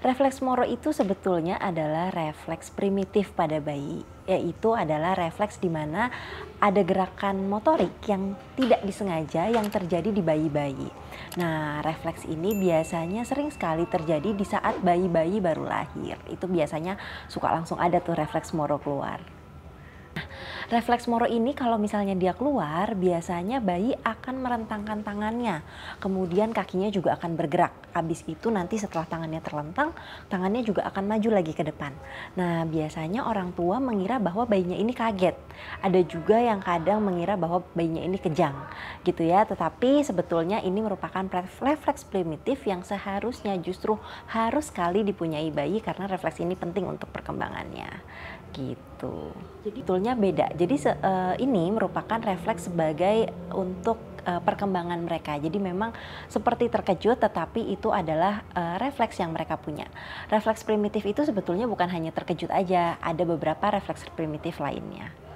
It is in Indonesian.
Refleks moro itu sebetulnya adalah refleks primitif pada bayi, yaitu adalah refleks di mana ada gerakan motorik yang tidak disengaja yang terjadi di bayi-bayi. Nah, refleks ini biasanya sering sekali terjadi di saat bayi-bayi baru lahir. Itu biasanya suka langsung ada tuh refleks moro keluar. Nah, Refleks moro ini kalau misalnya dia keluar, biasanya bayi akan merentangkan tangannya. Kemudian kakinya juga akan bergerak. Habis itu nanti setelah tangannya terlentang, tangannya juga akan maju lagi ke depan. Nah, biasanya orang tua mengira bahwa bayinya ini kaget. Ada juga yang kadang mengira bahwa bayinya ini kejang. Gitu ya, tetapi sebetulnya ini merupakan refleks primitif yang seharusnya justru harus sekali dipunyai bayi karena refleks ini penting untuk perkembangannya. Gitu. Jadi betulnya beda jadi se, uh, ini merupakan refleks sebagai untuk uh, perkembangan mereka. Jadi memang seperti terkejut tetapi itu adalah uh, refleks yang mereka punya. Refleks primitif itu sebetulnya bukan hanya terkejut aja, ada beberapa refleks primitif lainnya.